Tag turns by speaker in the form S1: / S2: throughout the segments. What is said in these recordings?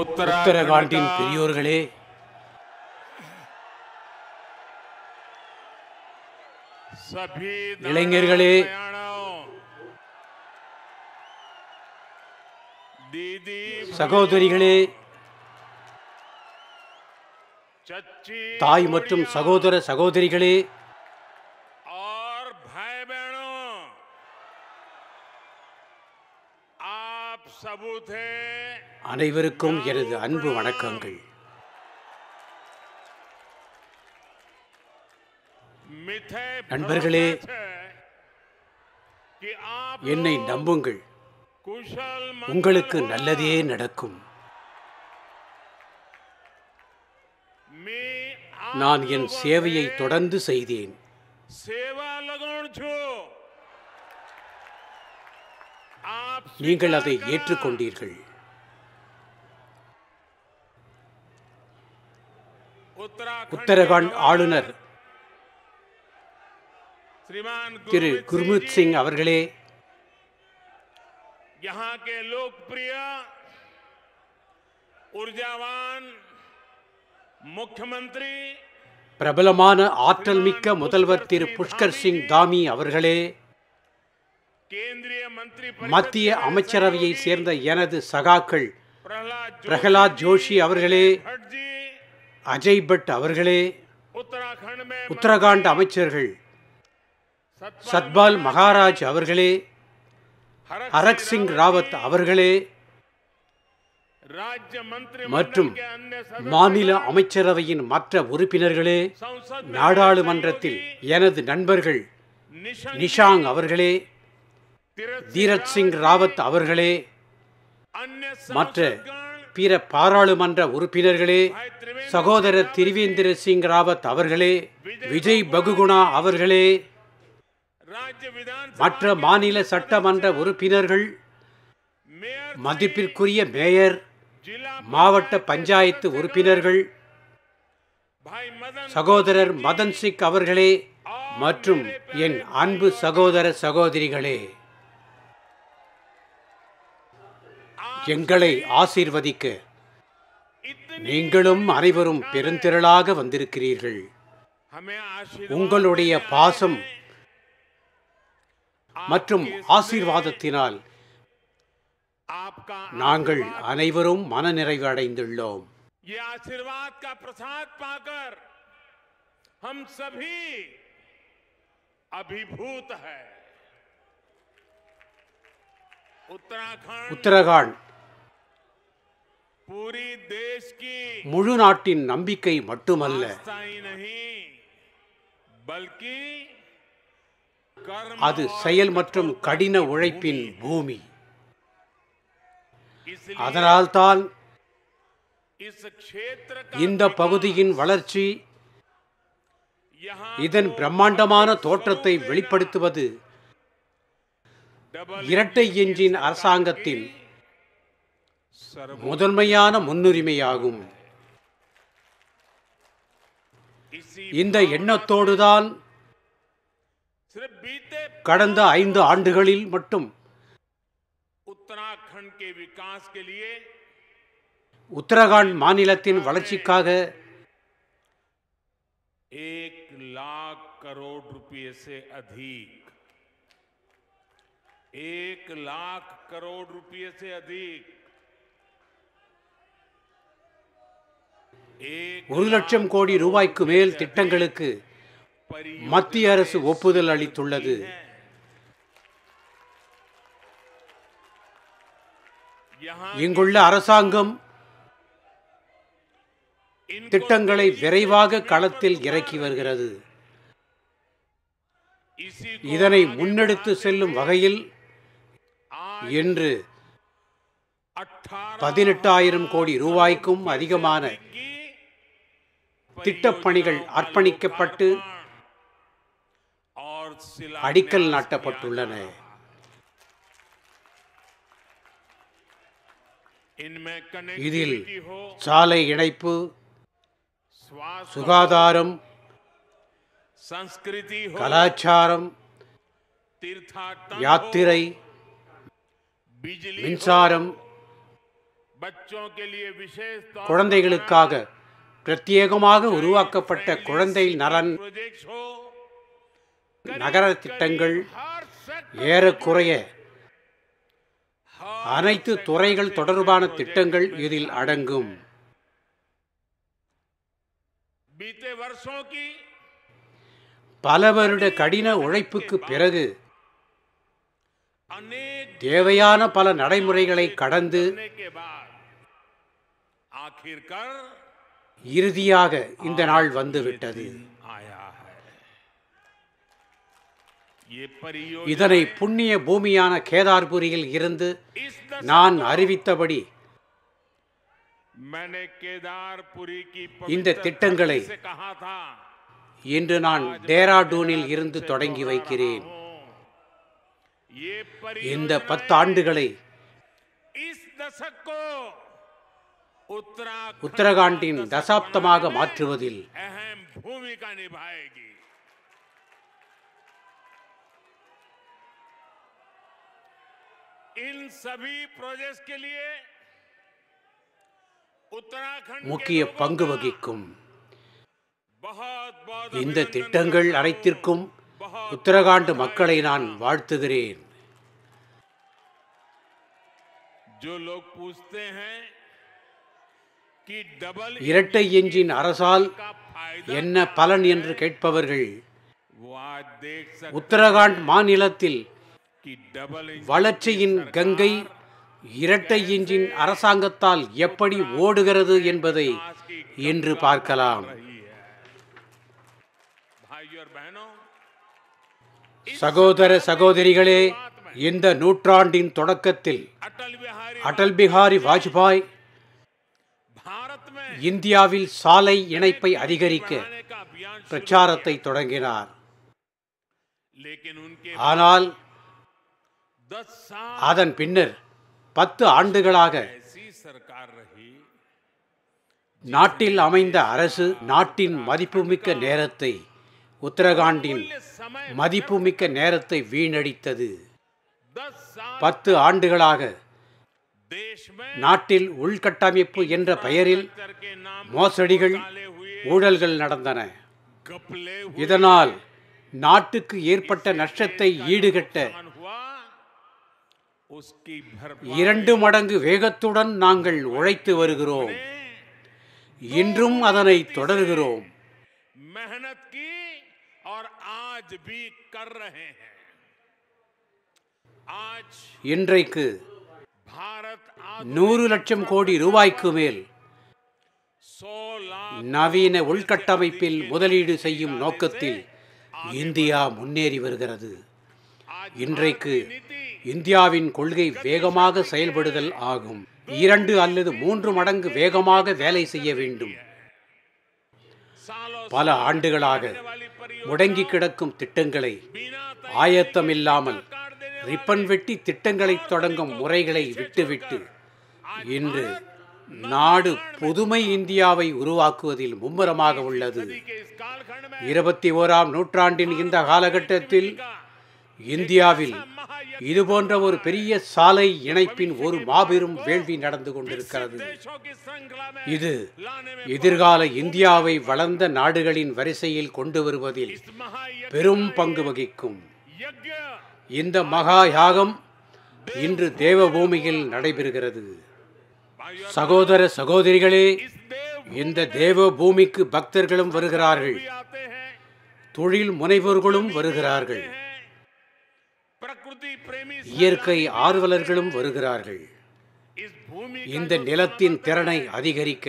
S1: உத்தரகாண்டின் பெரியோர்களே இளைஞர்களே சகோதரிகளே
S2: தாய் மற்றும்
S1: சகோதர சகோதரிகளே அனைவருக்கும் எனது அன்பு வணக்கங்கள் நண்பர்களே என்னை நம்புங்கள் உங்களுக்கு நல்லதே நடக்கும் நான் என் சேவையை தொடர்ந்து செய்தேன் நீங்கள் அதை ஏற்றுக்கொண்டீர்கள் உத்தரகாண்ட் ஆளுநர் திரு குர்முத் சிங் அவர்களே
S2: லோக்பிரிய முக்கியமந்திரி
S1: பிரபலமான ஆற்றல் மிக்க முதல்வர் திரு புஷ்கர் சிங் தாமி அவர்களே மத்திய அமைச்சரவையை சேர்ந்த எனது சகாக்கள் பிரகலாத் ஜோஷி அவர்களே அஜய் பட் அவர்களே உத்தரகாண்ட் அமைச்சர்கள் சத்பால் மகாராஜ் அவர்களே ஹரக் சிங் ராவத் அவர்களே மற்றும் மாநில அமைச்சரவையின் மற்ற உறுப்பினர்களே நாடாளுமன்றத்தில் எனது நண்பர்கள் நிஷாங் அவர்களே தீரத் சிங் ராவத் அவர்களே மற்ற பிற பாராளுமன்ற உறுப்பினர்களே சகோதரர் திரிவேந்திர சிங் ராவத் அவர்களே விஜய் பகுகுணா அவர்களே மற்ற மாநில சட்டமன்ற உறுப்பினர்கள் மதிப்பிற்குரிய மேயர் மாவட்ட பஞ்சாயத்து உறுப்பினர்கள் சகோதரர் மதன் சிங் அவர்களே மற்றும் என் அன்பு சகோதர சகோதரிகளே எங்களை ஆசீர்வதிக்க நீங்களும் அனைவரும் பெருந்திரளாக வந்திருக்கிறீர்கள் உங்களுடைய பாசம் மற்றும் ஆசீர்வாதத்தினால் நாங்கள் அனைவரும் மனநிறைவு அடைந்துள்ளோம் உத்தரகாண்ட் முழு நாட்டின் நம்பிக்கை மட்டுமல்ல அது செயல் மற்றும் கடின உழைப்பின் பூமி
S2: அதனால்தான்
S1: இந்த பகுதியின் வளர்ச்சி இதன் பிரம்மாண்டமான தோற்றத்தை வெளிப்படுத்துவது இரட்டை எஞ்சின் அரசாங்கத்தின் முதன்மையான முன்னுரிமையாகும் இந்த எண்ணத்தோடுதான் கடந்த ஐந்து ஆண்டுகளில் மட்டும்
S2: உத்தராகண்ட்
S1: உத்தரகாண்ட் மாநிலத்தின் வளர்ச்சிக்காக அதிக ஒரு லட்சம் கோடி ரூபாய்க்கு மேல் திட்டங்களுக்கு மத்திய அரசு ஒப்புதல் அளித்துள்ளது இங்குள்ள அரசாங்கம் திட்டங்களை விரைவாக களத்தில் இறக்கி வருகிறது இதனை முன்னெடுத்து செல்லும் வகையில் இன்று பதினெட்டாயிரம் கோடி ரூபாய்க்கும் அதிகமான திட்டப்பணிகள் அர்ப்பணிக்கப்பட்டு
S2: அடிக்கல் நாட்டப்பட்டுள்ளன இதில் சாலை இணைப்பு சுகாதாரம் கலாச்சாரம்
S1: யாத்திரை மின்சாரம் குழந்தைகளுக்காக பிரத்யேகமாக உருவாக்கப்பட்ட குழந்தை நலன் நகர திட்டங்கள் ஏறக்குறைய அனைத்து துறைகள் தொடர்பான திட்டங்கள் இதில் அடங்கும் பல வருட கடின உழைப்புக்கு பிறகு தேவையான பல நடைமுறைகளை கடந்து இறுதியாக இந்த நாள் வந்துவிட்டது இதனை புண்ணிய பூமியான கேதார்புரியில் இருந்து நான் அறிவித்தபடி இந்த திட்டங்களை இன்று நான் டேராடூனில் இருந்து தொடங்கி வைக்கிறேன் இந்த பத்து ஆண்டுகளை உத்தரகாண்டின் தசாப்தமாக மாற்றுவதில் முக்கிய பங்கு வகிக்கும் இந்த திட்டங்கள் அனைத்திற்கும் உத்தரகாண்ட் மக்களை நான் வாழ்த்துகிறேன் இரட்டை எஞ்சின் அரசால் என்ன பலன் என்று கேட்பவர்கள் உத்தரகாண்ட் மாநிலத்தில் வளர்ச்சியின் கங்கை இரட்டை எஞ்சின் அரசாங்கத்தால் எப்படி ஓடுகிறது என்பதை இன்று பார்க்கலாம் சகோதர சகோதரிகளே இந்த நூற்றாண்டின் தொடக்கத்தில் அடல் பிஹாரி வாஜ்பாய் இந்தியாவில் சாலை இணைப்பை அதிகரிக்க பிரச்சாரத்தை தொடங்கினார்
S2: ஆனால் அதன்
S1: பின்னர் பத்து ஆண்டுகளாக நாட்டில் அமைந்த அரசு நாட்டின் மதிப்புமிக்க நேரத்தை உத்தரகாண்டின் மதிப்புமிக்க நேரத்தை வீணடித்தது பத்து ஆண்டுகளாக நாட்டில் உள்கட்டமைப்பு என்ற பெயரில் மோசடிகள் ஊழல்கள் நடந்தன இதனால் நாட்டுக்கு ஏற்பட்ட நஷ்டத்தை ஈடுகட்ட இரண்டு மடங்கு வேகத்துடன் நாங்கள் உழைத்து வருகிறோம் இன்றும் அதனை தொடர்கிறோம் இன்றைக்கு நூறு லட்சம் கோடி ரூபாய்க்கு மேல் நவீன உள்கட்டமைப்பில் முதலீடு செய்யும் நோக்கத்தில் இந்தியா முன்னேறி வருகிறது இன்றைக்கு இந்தியாவின் கொள்கை வேகமாக செயல்படுதல் ஆகும் இரண்டு அல்லது மூன்று மடங்கு வேகமாக வேலை செய்ய வேண்டும் பல ஆண்டுகளாக முடங்கி கிடக்கும் திட்டங்களை ஆயத்தமில்லாமல் ரிப்பன் வெட்டி திட்டங்களை தொடங்கும் முறைகளை விட்டுவிட்டு இன்று நாடு புதுமை இந்தியாவை உருவாக்குவதில் மும்முரமாக உள்ளது இருபத்தி ஓராம் நூற்றாண்டின் இந்த காலகட்டத்தில் இந்தியாவில் இதுபோன்ற ஒரு பெரிய சாலை இணைப்பின் ஒரு மாபெரும் வேள்வி நடந்து கொண்டிருக்கிறது இது எதிர்கால இந்தியாவை வளர்ந்த நாடுகளின் வரிசையில் கொண்டு வருவதில் பெரும் பங்கு வகிக்கும் இந்த மகா யாகம் இன்று தேவபூமியில் நடைபெறுகிறது சகோதர சகோதரிகளே இந்த தேவ பூமிக்கு பக்தர்களும் வருகிறார்கள் தொழில் முனைவோர்களும் வருகிறார்கள் இயற்கை ஆர்வலர்களும் வருகிறார்கள் இந்த நிலத்தின் திறனை அதிகரிக்க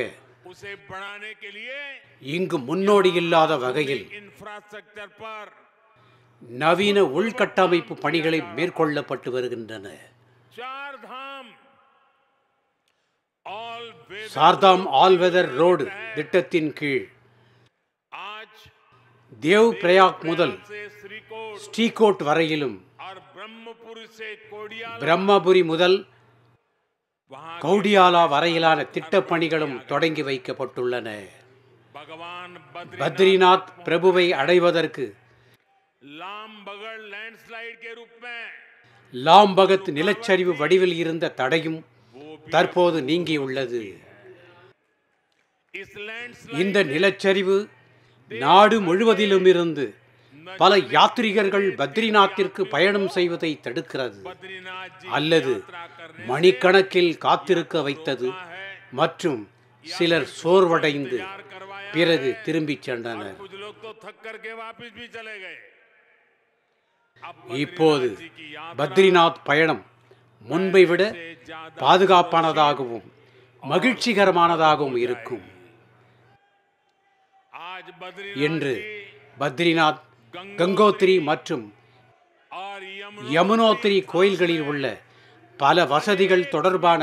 S1: இங்கு முன்னோடி இல்லாத வகையில் நவீன உள்கட்டமைப்பு பணிகளை மேற்கொள்ளப்பட்டு வருகின்றன சார்தாம் ஆல்வெதர் ரோடு திட்டத்தின் கீழ் தேவ் பிரயாக் முதல் ஸ்ரீகோட் வரையிலும் பிரம்மபுரி முதல் கௌடியாலா வரையிலான திட்டப்பணிகளும் தொடங்கி வைக்கப்பட்டுள்ளன பத்ரிநாத் பிரபுவை அடைவதற்கு
S2: லாம்பகல் லேண்ட்ஸ்லைட்
S1: லாம்பகத் நிலச்சரிவு வடிவில் இருந்த தடையும் தற்போது நீங்கியுள்ளது இந்த நிலச்சரிவு நாடு முழுவதிலும் இருந்து பல யாத்ரீகர்கள் பத்ரிநாத்திற்கு பயணம் செய்வதை தடுக்கிறது அல்லது மணிக்கணக்கில் காத்திருக்க வைத்தது மற்றும் சிலர் சோர்வடைந்து பிறகு திரும்பிச் சென்றனர் இப்போது பத்ரிநாத் பயணம் முன்பை விட பாதுகாப்பானதாகவும் மகிழ்ச்சிகரமானதாகவும் இருக்கும் என்று பத்ரிநாத் கங்கோத்ரி மற்றும் யமுனோத்ரி கோயில்களில் உள்ள பல வசதிகள் தொடர்பான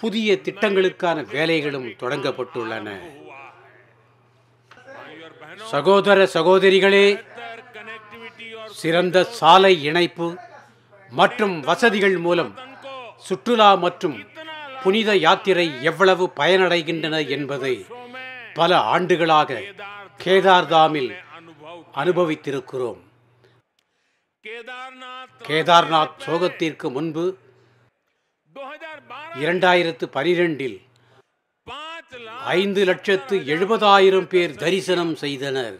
S1: புதிய திட்டங்களுக்கான வேலைகளும் தொடங்கப்பட்டுள்ளன சகோதர சகோதரிகளே சிறந்த சாலை இணைப்பு மற்றும் வசதிகள் மூலம் சுற்றுலா மற்றும் புனித யாத்திரை எவ்வளவு பயனடைகின்றன என்பதை பல ஆண்டுகளாக கேதார்தாமில் அனுபவித்திருக்கிறோம் கேதார்நாத் சோகத்திற்கு முன்பு இரண்டாயிரத்து பனிரெண்டில் ஐந்து லட்சத்து எழுபதாயிரம் பேர் தரிசனம் செய்தனர்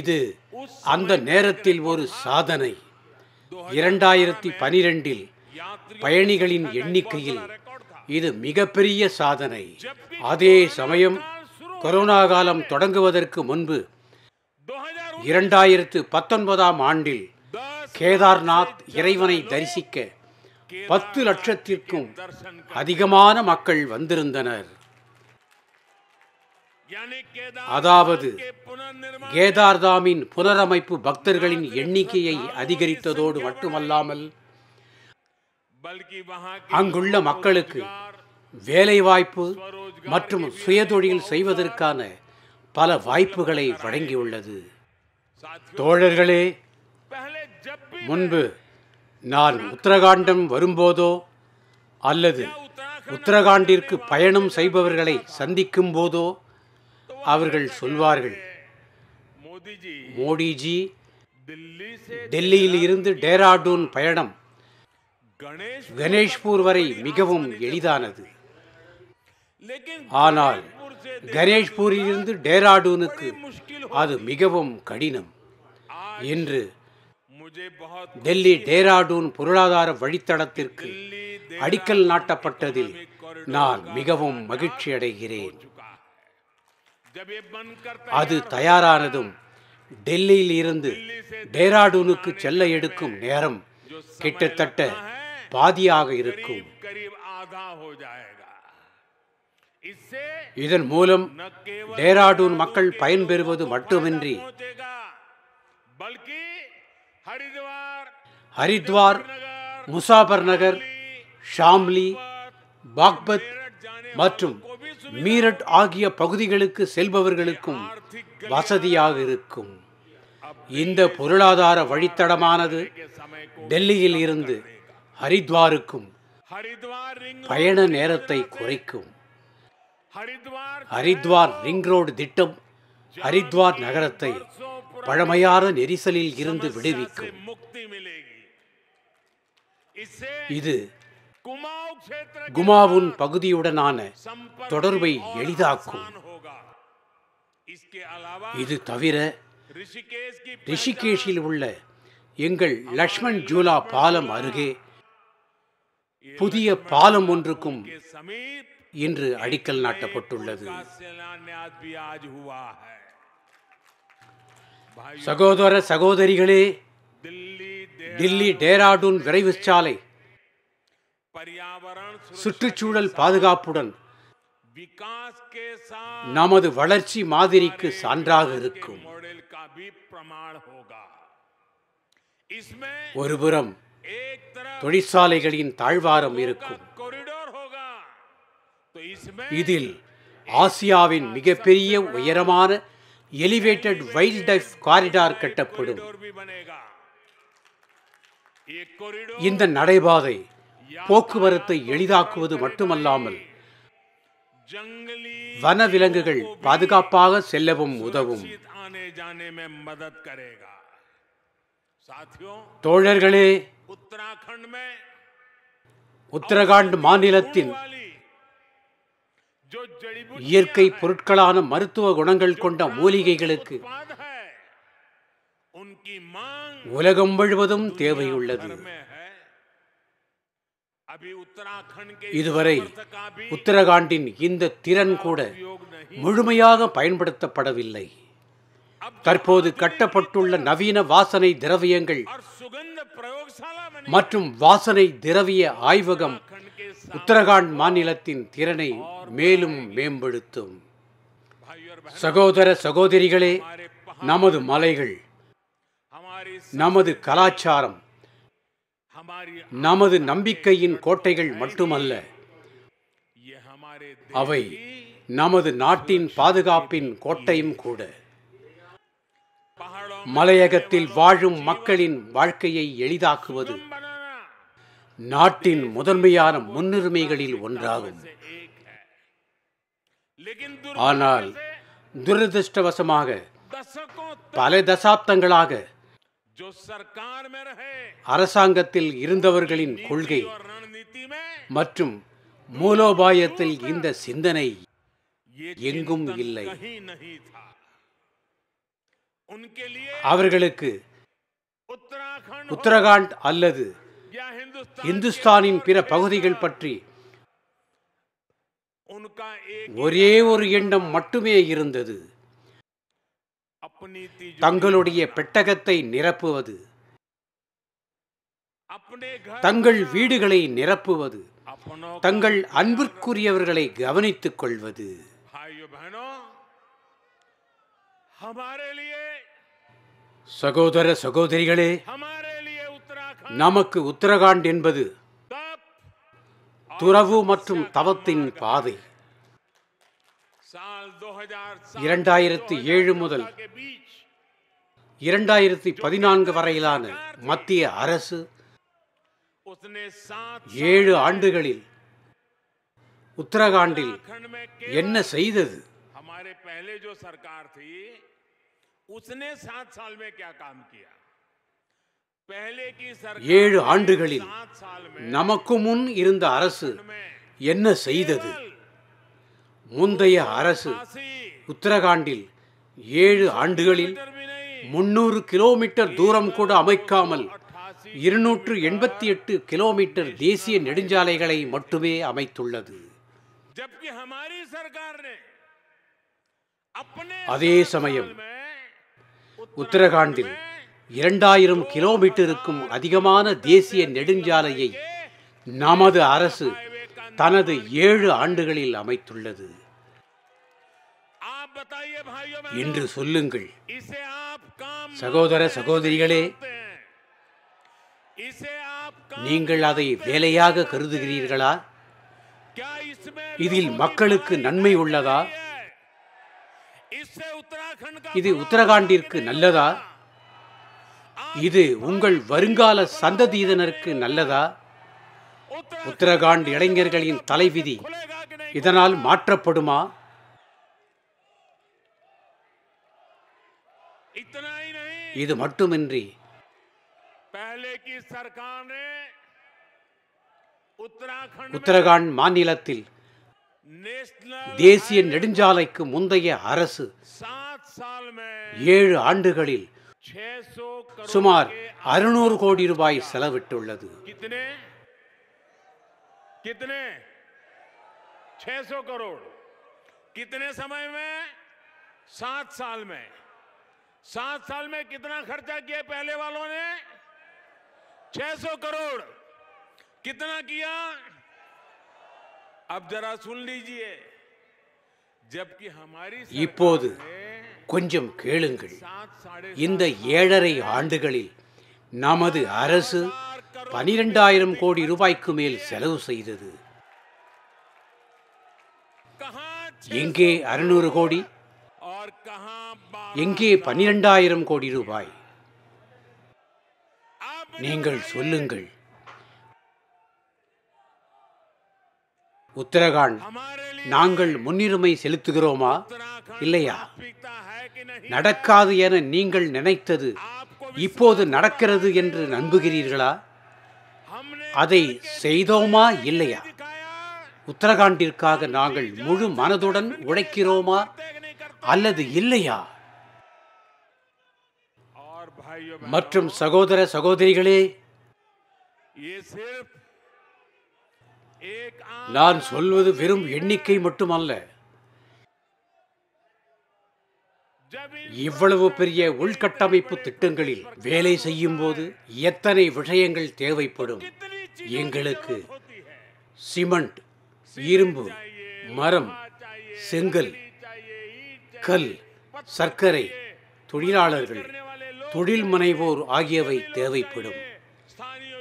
S1: இது அந்த நேரத்தில் ஒரு சாதனை இரண்டாயிரத்தி பனிரெண்டில் பயணிகளின் எண்ணிக்கையில் இது மிகப்பெரிய சாதனை அதே சமயம் கொரோனா காலம் தொடங்குவதற்கு முன்பு இரண்டாயிரத்து பத்தொன்பதாம் ஆண்டில் கேதார்நாத் இறைவனை தரிசிக்க பத்து லட்சத்திற்கும் அதிகமான மக்கள் வந்திருந்தனர் அதாவது கேதார்தாமின் புனரமைப்பு பக்தர்களின் எண்ணிக்கையை அதிகரித்ததோடு மட்டுமல்லாமல் அங்குள்ள மக்களுக்கு வேலைவாய்ப்பு மற்றும் சுயதொழில் செய்வதற்கான பல வாய்ப்புகளை வழங்கியுள்ளது தோழர்களே முன்பு நான் உத்தரகாண்டம் வரும்போதோ அல்லது உத்தரகாண்டிற்கு பயணம் செய்பவர்களை சந்திக்கும் போதோ அவர்கள் சொல்வார்கள் மோடிஜி டெல்லியில் இருந்து டேராடூன் பயணம் கணேஷ்பூர் வரை மிகவும் எளிதானது ஆனால் இருந்து டேராடூனுக்கு அது மிகவும் கடினம் என்று டெல்லி டேராடூன் பொருளாதார வழித்தடத்திற்கு அடிக்கல் நாட்டப்பட்டதில் நான் மிகவும் மகிழ்ச்சி அடைகிறேன் அது தயாரானதும் டெல்லியில் இருந்து டேராடூனுக்கு செல்ல எடுக்கும் நேரம் கிட்டத்தட்ட பாதியாக இருக்கும் இதன் மூலம் டேராடூன் மக்கள் பயன்பெறுவது மட்டுமின்றி ஹரித்வார் முசாபர் நகர் ஷாம்லி பாக்பத் மற்றும் மீரட் ஆகிய பகுதிகளுக்கு செல்பவர்களுக்கும் வசதியாக இருக்கும் இந்த பொருளாதார வழித்தடமானது டெல்லியில் இருந்து ஹரித்வாருக்கும் பயண நேரத்தை குறைக்கும் ஹரித்வார் ரிங் ரோடு திட்டம் ஹரித்வார் நகரத்தை பழமையான நெரிசலில் இருந்து விடுவிக்கும் இது குமாவுன் பகுதியுடனான தொடர்பை எளிதாக்கும் இது தவிர ரிஷிகேஷில் உள்ள எங்கள் லக்ஷ்மண் ஜூலா பாலம் அருகே புதிய பாலம் ஒன்றுக்கும் இன்று அடிக்கல் நாட்டப்பட்டுள்ளது சகோதர சகோதரிகளே டெல்லி டேராடூன் விரைவு சாலை சுற்றுச்சூழல் பாதுகாப்புடன் நமது வளர்ச்சி மாதிரிக்கு சான்றாக இருக்கும் ஒருபுறம் தொழிற்சாலைகளின் தாழ்வாரம் இருக்கும் இதில் ஆசியாவின் மிகப்பெரிய உயரமான எலிவேட்டட் வைல்ட் லைஃப் காரிடார் கட்டப்படும் இந்த நடைபாதை போக்குவரத்தை எளிதாக்குவது மட்டுமல்லாமல் வன விலங்குகள் பாதுகாப்பாக செல்லவும் உதவும் தோழர்களே உத்தரகாண்ட் மாநிலத்தின் இயற்கை பொருட்களான மருத்துவ குணங்கள் கொண்ட மூலிகைகளுக்கு உலகம் முழுவதும் தேவையுள்ளது இதுவரை உத்தரகாண்டின் இந்த திறன் கூட முழுமையாக பயன்படுத்தப்படவில்லை தற்போது கட்டப்பட்டுள்ள நவீன வாசனை திரவியங்கள் மற்றும் வாசனை திரவிய ஆய்வகம் உத்தரகாண்ட் மாநிலத்தின் திறனை மேலும் மேம்படுத்தும் சகோதர சகோதரிகளே நமது மலைகள் நமது கலாச்சாரம் நமது நம்பிக்கையின் கோட்டைகள் மட்டுமல்ல அவை நமது நாட்டின் பாதுகாப்பின் கோட்டையும் கூட மலையகத்தில் வாழும் மக்களின் வாழ்க்கையை எளிதாக்குவது நாட்டின் முதன்மையான முன்னுரிமைகளில் ஒன்றாகும் ஆனால் துரதிருஷ்டவசமாக பல தசாப்தங்களாக அரசாங்கத்தில் இருந்தவர்களின் கொள்கை மற்றும் மூலோபாயத்தில் இந்த சிந்தனை எங்கும் இல்லை அவர்களுக்கு உத்தரகாண்ட் அல்லது இந்துஸ்தானின் பிற பகுதிகள் பற்றி ஒரே ஒரு எண்ணம் மட்டுமே இருந்தது தங்களுடைய பெட்டகத்தை நிரப்புவது தங்கள் வீடுகளை நிரப்புவது தங்கள் அன்பிற்குரியவர்களை கவனித்துக் கொள்வது சகோதர சகோதரிகளே நமக்கு உத்தரகாண்ட் என்பது துறவு மற்றும் தவத்தின் பாதை இரண்டாயிரத்தி ஏழு முதல் இரண்டாயிரத்தி பதினான்கு வரையிலான மத்திய அரசு ஏழு ஆண்டுகளில் உத்தரகாண்டில் என்ன செய்தது
S2: ஏழு ஆண்டுகளில்
S1: நமக்கு முன் இருந்த அரசு என்ன செய்தது முந்தைய அரசு உத்தரகாண்டில் ஏழு ஆண்டுகளில் முன்னூறு கிலோமீட்டர் தூரம் கூட அமைக்காமல் இருநூற்று எண்பத்தி எட்டு கிலோமீட்டர் தேசிய நெடுஞ்சாலைகளை மட்டுமே அமைத்துள்ளது அதே சமயம் உத்தரகாண்டில் இரண்டாயிரம் கிலோமீட்டருக்கும் அதிகமான தேசிய நெடுஞ்சாலையை நமது அரசு தனது ஏழு ஆண்டுகளில் அமைத்துள்ளது என்று சொல்லுங்கள் சகோதர சகோதரிகளே நீங்கள் அதை வேலையாக கருதுகிறீர்களா இதில் மக்களுக்கு நன்மை உள்ளதா இது உத்தரகாண்டிற்கு நல்லதா இது உங்கள் வருங்கால சந்ததியினருக்கு நல்லதா உத்தரகாண்ட் இளைஞர்களின் தலைவிதி இதனால் மாற்றப்படுமா இது மட்டுமின்றி உத்தரகாண்ட் மாநிலத்தில் தேசிய நெடுஞ்சாலைக்கு முந்தைய அரசு ஏழு ஆண்டுகளில் சுமார் அறுநூறு கோடி ரூபாய் செலவிட்டுள்ளது
S2: कितने 600 करोड़ कितने समय में सात साल में सात साल में कितना खर्चा किया पहले वालों ने 600 करोड़ कितना किया अब जरा सुन लीजिए जबकि
S1: हमारी इोद கொஞ்சம் கேளுங்கள் இந்த பனிரெண்டாயிரம் கோடி ரூபாய்க்கு மேல் செலவு செய்தது எங்கே அறுநூறு கோடி எங்கே பனிரெண்டாயிரம் கோடி ரூபாய் நீங்கள் சொல்லுங்கள் உத்தரகாண்ட் நாங்கள் முன்னுரிமை செலுத்துகிறோமா இல்லையா நடக்காது என நீங்கள் நினைத்தது இப்போது நடக்கிறது என்று நம்புகிறீர்களா அதை செய்தோமா இல்லையா உத்தரகாண்டிற்காக நாங்கள் முழு மனதுடன் உழைக்கிறோமா அல்லது இல்லையா மற்றும் சகோதர சகோதரிகளே நான் சொல்வது வெறும் எண்ணிக்கை மட்டுமல்ல இவ்வளவு பெரிய உள்கட்டமைப்பு திட்டங்களில் வேலை செய்யும் போது எத்தனை விஷயங்கள் தேவைப்படும் எங்களுக்கு சிமெண்ட் இரும்பு மரம் செங்கல் கல் சர்க்கரை தொழிலாளர்கள் தொழில் முனைவோர் ஆகியவை தேவைப்படும்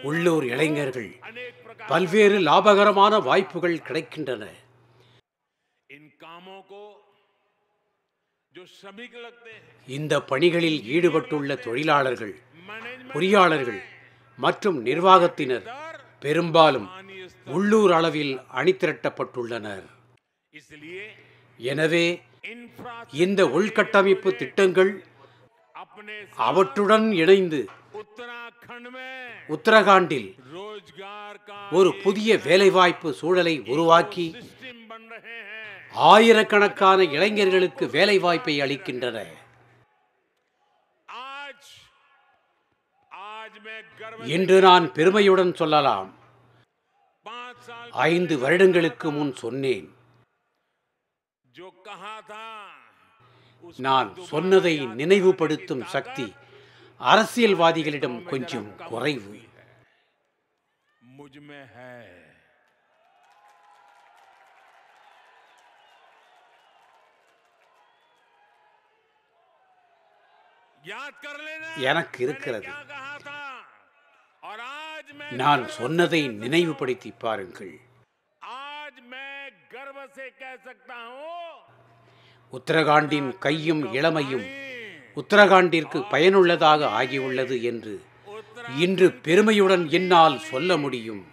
S1: உள்ளூர் இளைஞர்கள் பல்வேறு லாபகரமான வாய்ப்புகள் கிடைக்கின்றன இந்த பணிகளில் ஈடுபட்டுள்ள தொழிலாளர்கள் பொறியாளர்கள் மற்றும் நிர்வாகத்தினர் பெரும்பாலும் உள்ளூர் அளவில் அணிதிரட்டப்பட்டுள்ளனர் எனவே இந்த உள்கட்டமைப்பு திட்டங்கள் அவற்றுடன் இணைந்து உத்தரகாண்டில் ஒரு புதிய வேலைவாய்ப்பு சூழலை உருவாக்கி ஆயிரக்கணக்கான இளைஞர்களுக்கு வேலைவாய்ப்பை அளிக்கின்றன இன்று நான் பெருமையுடன் சொல்லலாம் ஐந்து வருடங்களுக்கு முன் சொன்னேன் நான் சொன்னதை நினைவுபடுத்தும் சக்தி அரசியல்வாதிகளிடம் கொஞ்சம் குறைவு எனக்கு இருக்கிறது நான் சொன்னதை நினைவுபடுத்தி பாருங்கள் உத்தரகாண்டின் கையும் இளமையும் உத்தரகாண்டிற்கு பயனுள்ளதாக ஆகியுள்ளது என்று இன்று பெருமையுடன் என்னால் சொல்ல முடியும்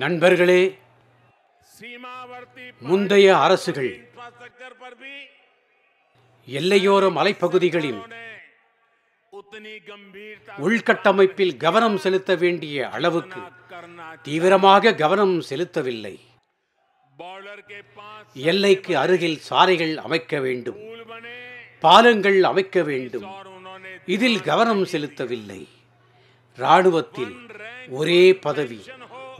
S1: நண்பர்களே முந்தைய அரசுகள் எல்லையோர மலைப்பகுதிகளின் உள்கட்டமைப்பில் கவனம் செலுத்த வேண்டிய அளவுக்கு தீவிரமாக கவனம் செலுத்தவில்லை எல்லைக்கு அருகில் சாலைகள் அமைக்க வேண்டும் பாலங்கள் அமைக்க வேண்டும் இதில் கவனம் செலுத்தவில்லை இராணுவத்தில் ஒரே பதவி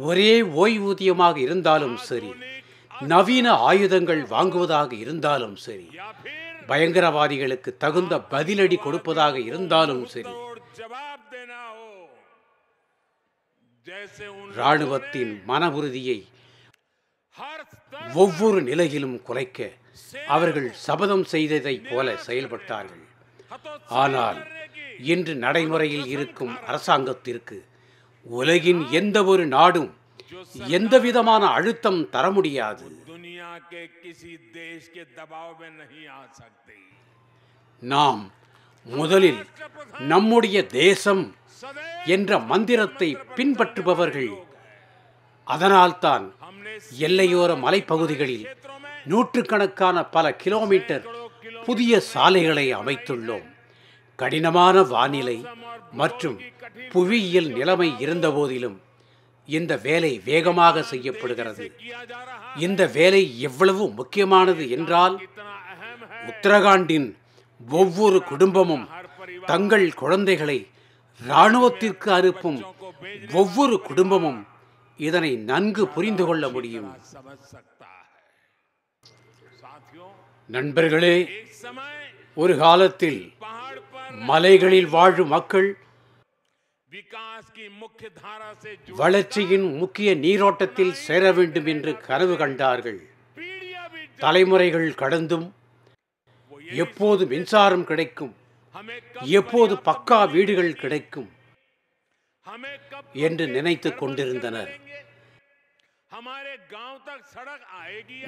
S1: ஒரே ஓய்வூதியமாக இருந்தாலும் சரி நவீன ஆயுதங்கள் வாங்குவதாக இருந்தாலும் சரி பயங்கரவாதிகளுக்கு தகுந்த பதிலடி கொடுப்பதாக இருந்தாலும் சரி ராணுவத்தின் மன உறுதியை ஒவ்வொரு நிலையிலும் குறைக்க அவர்கள் சபதம் செய்ததைப் போல செயல்பட்டார்கள் ஆனால் இன்று நடைமுறையில் இருக்கும் அரசாங்கத்திற்கு உலகின் எந்த ஒரு நாடும் எந்த விதமான அழுத்தம் தர முடியாது நாம் முதலில் நம்முடைய தேசம் என்ற மந்திரத்தை பின்பற்றுபவர்கள் அதனால்தான் எல்லையோர மலைப்பகுதிகளில் நூற்றுக்கணக்கான பல கிலோமீட்டர் புதிய சாலைகளை அமைத்துள்ளோம் கடினமான வானிலை மற்றும் புவியியல் நிலைமை இருந்தபோதிலும் இந்த வேலை வேகமாக செய்யப்படுகிறது இந்த வேலை எவ்வளவு முக்கியமானது என்றால் உத்தரகாண்டின் ஒவ்வொரு குடும்பமும் தங்கள் குழந்தைகளை இராணுவத்திற்கு அனுப்பும் ஒவ்வொரு குடும்பமும் இதனை நன்கு புரிந்து கொள்ள முடியும் நண்பர்களே ஒரு காலத்தில் மலைகளில் வாழும் மக்கள் வளர்ச்சியின் முக்கிய நீரோட்டத்தில் சேர வேண்டும் என்று கனவு கண்டார்கள் தலைமுறைகள் கடந்தும் எப்போது மின்சாரம் கிடைக்கும் எப்போது பக்கா வீடுகள் கிடைக்கும் என்று நினைத்து கொண்டிருந்தனர்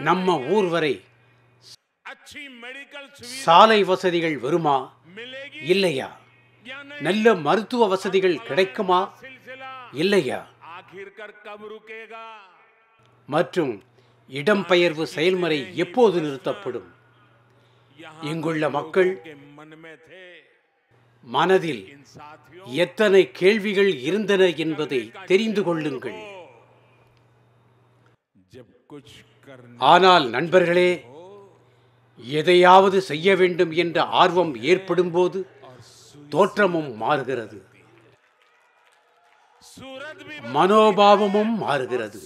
S1: நம்ம ஊர் வரை சாலை வசதிகள் வருமா இல்லையா நல்ல மருத்துவ வசதிகள் கிடைக்குமா இல்லையா மற்றும் இடம்பெயர்வு செயல்முறை எப்போது நிறுத்தப்படும் இங்குள்ள மக்கள் மனதில் எத்தனை கேள்விகள் இருந்தன என்பதை தெரிந்து கொள்ளுங்கள் ஆனால் நண்பர்களே எதையாவது செய்ய வேண்டும் என்ற ஆர்வம் ஏற்படும்போது தோற்றமும் மாறுகிறது
S2: மனோபாவமும் மாறுகிறது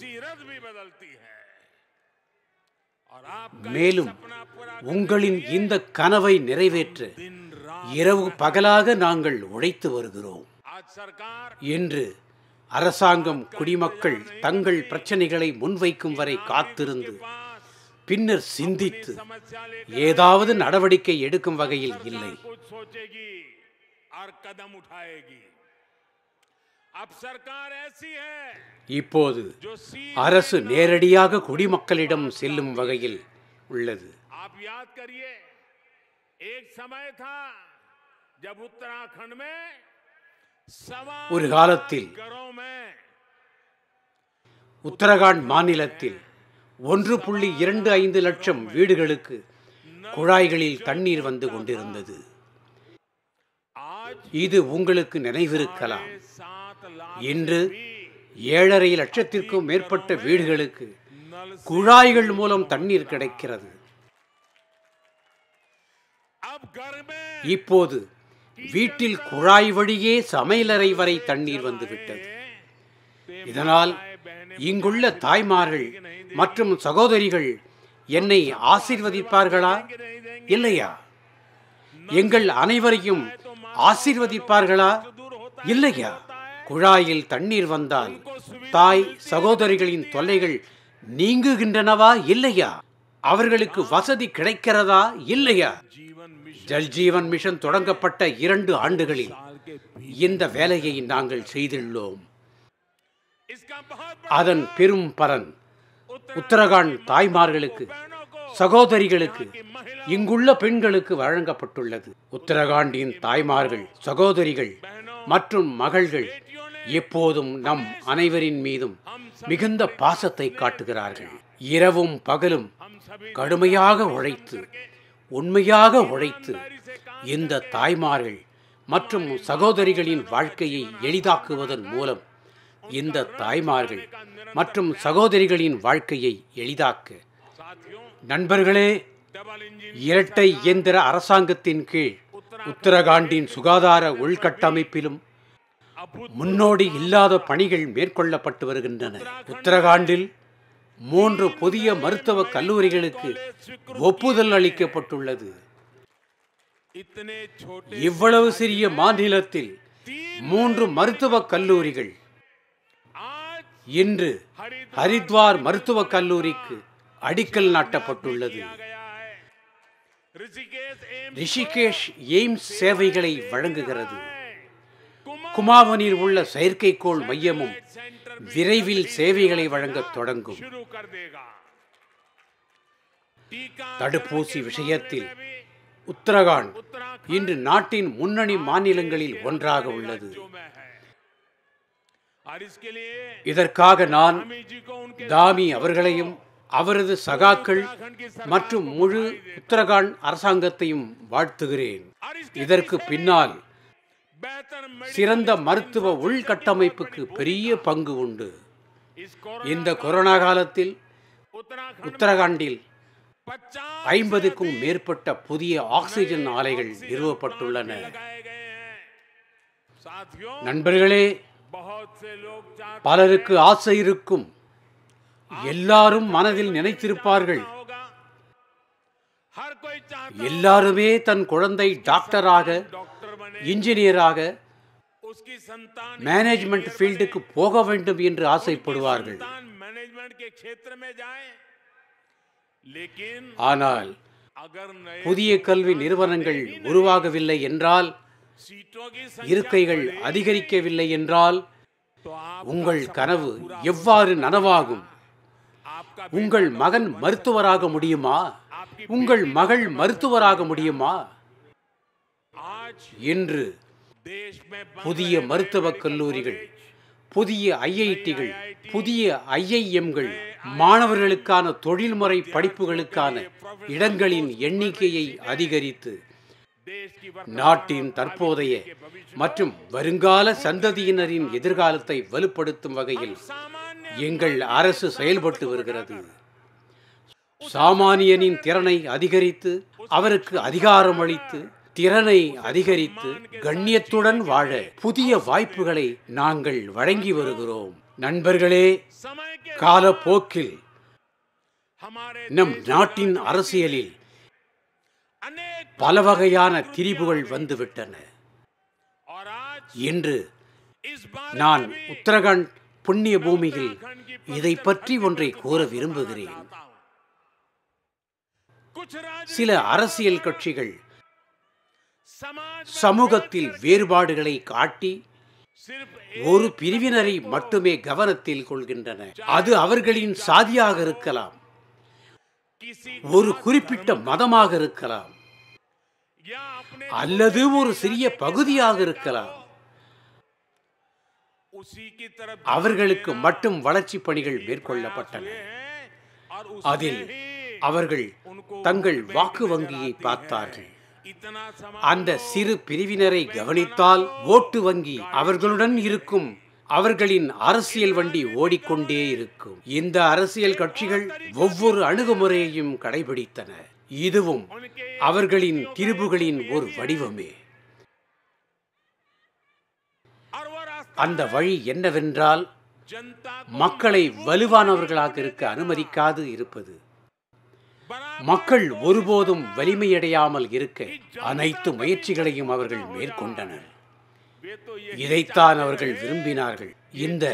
S1: மேலும் உங்களின் இந்த கனவை நிறைவேற்ற இரவு பகலாக நாங்கள் உழைத்து வருகிறோம் என்று அரசாங்கம் குடிமக்கள் தங்கள் பிரச்சனைகளை முன்வைக்கும் வரை காத்திருந்து பின்னர் சிந்தித்து ஏதாவது நடவடிக்கை எடுக்கும் வகையில் இல்லை இப்போது அரசு நேரடியாக குடிமக்களிடம் செல்லும் வகையில் உள்ளது
S2: ஒரு காலத்தில்
S1: உத்தரகாண்ட் மாநிலத்தில் ஒன்று புள்ளி இரண்டு ஐந்து லட்சம் வீடுகளுக்கு குழாய்களில் தண்ணீர் வந்து கொண்டிருந்தது இது உங்களுக்கு நினைவிருக்கலாம் இன்று ஏழரை லட்சத்திற்கும் மேற்பட்ட வீடுகளுக்கு குழாய்கள் மூலம் தண்ணீர் கிடைக்கிறது இப்போது வீட்டில் குழாய் வழியே சமையலறை வரை தண்ணீர் வந்துவிட்டது இதனால் இங்குள்ள தாய்மார்கள் மற்றும் சகோதரிகள் என்னை ஆசிர்வதிப்பார்களா இல்லையா எங்கள் அனைவரையும் ஆசீர்வதிப்பார்களா இல்லையா குழாயில் தண்ணீர் வந்தால் தாய் சகோதரிகளின் தொல்லைகள் நீங்குகின்றனவா இல்லையா அவர்களுக்கு வசதி கிடைக்கிறதா இல்லையா ஜல்ஜீவன் மிஷன் தொடங்கப்பட்ட இரண்டு ஆண்டுகளில் இந்த வேலையை நாங்கள் செய்துள்ளோம் அதன் பெரும் பலன் உத்தரகாண்ட் தாய்மார்களுக்கு சகோதரிகளுக்கு இங்குள்ள பெண்களுக்கு வழங்கப்பட்டுள்ளது உத்தரகாண்டின் தாய்மார்கள் சகோதரிகள் மற்றும் மகள்கள் எப்போதும் நம் அனைவரின் மீதும் மிகுந்த பாசத்தை காட்டுகிறார்கள் இரவும் பகலும் கடுமையாக உழைத்து உண்மையாக உழைத்து இந்த தாய்மார்கள் மற்றும் சகோதரிகளின் வாழ்க்கையை எளிதாக்குவதன் மூலம் இந்த தாய்மார்கள் மற்றும் சகோதரிகளின் வாழ்க்கையை எளிதாக்க நண்பர்களே இரட்டை இயந்திர அரசாங்கத்தின் கீழ் உத்தரகாண்டின் சுகாதார உள்கட்டமைப்பிலும் முன்னோடி இல்லாத பணிகள் மேற்கொள்ளப்பட்டு வருகின்றன உத்தரகாண்டில் மூன்று புதிய மருத்துவ கல்லூரிகளுக்கு ஒப்புதல் அளிக்கப்பட்டுள்ளது இவ்வளவு சிறிய மாநிலத்தில் மூன்று மருத்துவக் கல்லூரிகள் இன்று ஹரித்வார் மருத்துவக் கல்லூரிக்கு அடிக்கல் நாட்டப்பட்டுள்ளது ரிஷிகேஷ் எய்ம்ஸ் சேவைகளை வழங்குகிறது குமாவனில் உள்ள செயற்கைக்கோள் மையமும் விரைவில் சேவைகளை வழங்க தொடங்கும் தடுப்பூசி விஷயத்தில் உத்தரகாண்ட் இன்று நாட்டின் முன்னணி மாநிலங்களில் ஒன்றாக உள்ளது இதற்காக நான் தாமி அவர்களையும் அவரது சகாக்கள் மற்றும் முழு உத்தரகாண்ட் அரசாங்கத்தையும் வாழ்த்துகிறேன் இதற்கு பின்னால் சிறந்த மருத்துவ உள்கட்டமைப்புக்கு பெரிய பங்கு உண்டு இந்த கொரோனா காலத்தில் உத்தரகாண்டில் ஐம்பதுக்கும் மேற்பட்ட புதிய ஆக்சிஜன் ஆலைகள் நிறுவப்பட்டுள்ளன நண்பர்களே பலருக்கு ஆசை இருக்கும் எல்லாரும் மனதில் நினைத்திருப்பார்கள் எல்லாருமே தன் குழந்தை டாக்டராக இன்ஜினியராக மேனேஜ்மெண்ட் ஃபீல்டுக்கு போக வேண்டும் என்று ஆசைப்படுவார்கள் ஆனால் புதிய கல்வி நிறுவனங்கள் உருவாகவில்லை என்றால் இருக்கைகள் அதிகரிக்கவில்லை என்றால் உங்கள் கனவு எவ்வாறு நனவாகும் உங்கள் மகன் மருத்துவராக முடியுமா உங்கள் மகள் மருத்துவராக முடியுமா இன்று புதிய மருத்துவக் கல்லூரிகள் புதிய ஐஐடிகள் புதிய ஐஐஎம்கள் மாணவர்களுக்கான தொழில்முறை படிப்புகளுக்கான இடங்களின் எண்ணிக்கையை அதிகரித்து நாட்டின் தற்போதைய மற்றும் வருங்கால சந்ததியினரின் எதிர்காலத்தை வலுப்படுத்தும் வகையில் எங்கள் அரசு செயல்பட்டு வருகிறது சாமானியனின் திறனை அதிகரித்து அவருக்கு அதிகாரம் அளித்து திறனை அதிகரித்து கண்ணியத்துடன் வாழ புதிய வாய்ப்புகளை நாங்கள் வழங்கி வருகிறோம் நண்பர்களே காலப்போக்கில் நம் நாட்டின் அரசியலில் பல வகையான திரிபுகள் வந்துவிட்டன இன்று நான் உத்தரகண்ட் புண்ணிய பூமியில் இதை பற்றி ஒன்றை கூற விரும்புகிறேன் சில அரசியல் கட்சிகள் சமூகத்தில் வேறுபாடுகளை காட்டி ஒரு பிரிவினரை மட்டுமே கவனத்தில் கொள்கின்றன அது அவர்களின் சாதியாக இருக்கலாம் ஒரு குறிப்பிட்ட மதமாக இருக்கலாம் அல்லது ஒரு சிறிய பகுதியாக இருக்கலாம் அவர்களுக்கு மட்டும் வளர்ச்சி பணிகள் மேற்கொள்ளப்பட்டன அதில் அவர்கள் தங்கள் வாக்கு வங்கியை பார்த்தார்கள் அந்த சிறு பிரிவினரை கவனித்தால் ஓட்டு வங்கி அவர்களுடன் இருக்கும் அவர்களின் அரசியல் வண்டி ஓடிக்கொண்டே இருக்கும் இந்த அரசியல் கட்சிகள் ஒவ்வொரு அணுகுமுறையையும் கடைபிடித்தன இதுவும் அவர்களின் கிருபுகளின் ஒரு வடிவமே அந்த வழி என்னவென்றால் மக்களை வலுவானவர்களாக இருக்க அனுமதிக்காது இருப்பது மக்கள் ஒருபோதும் வலிமையடையாமல் இருக்க அனைத்து முயற்சிகளையும் அவர்கள் மேற்கொண்டனர் இதைத்தான் அவர்கள் விரும்பினார்கள் இந்த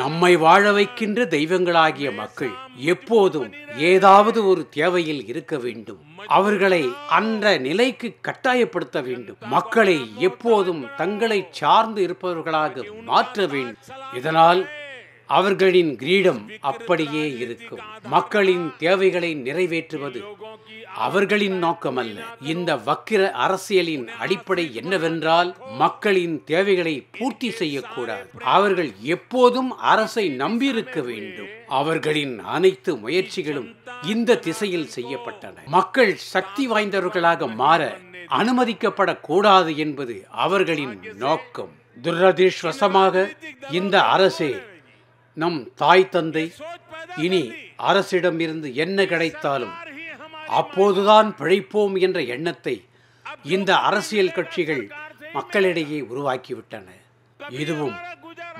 S1: நம்மை வாழ வைக்கின்ற தெய்வங்களாகிய மக்கள் எப்போதும் ஏதாவது ஒரு தேவையில் இருக்க வேண்டும் அவர்களை அந்த நிலைக்கு கட்டாயப்படுத்த வேண்டும் மக்களை எப்போதும் தங்களை சார்ந்து இருப்பவர்களாக மாற்ற வேண்டும் இதனால் அவர்களின் கிரீடம் அப்படியே இருக்கும் மக்களின் தேவைகளை நிறைவேற்றுவது அவர்களின் நோக்கம் அல்ல இந்த வக்கிர அரசியலின் அடிப்படை என்னவென்றால் மக்களின் தேவைகளை பூர்த்தி செய்யக்கூடாது அவர்கள் எப்போதும் அரசை நம்பியிருக்க வேண்டும் அவர்களின் அனைத்து முயற்சிகளும் இந்த திசையில் செய்யப்பட்டன மக்கள் சக்தி வாய்ந்தவர்களாக மாற அனுமதிக்கப்படக்கூடாது என்பது அவர்களின் நோக்கம் துரதிர்ஷ்வசமாக இந்த அரசே நம் தாய் தந்தை இனி அரசிடம் இருந்து என்ன கிடைத்தாலும் அப்போதுதான் பிழைப்போம் என்ற எண்ணத்தை இந்த அரசியல் கட்சிகள் மக்களிடையே உருவாக்கிவிட்டன இதுவும்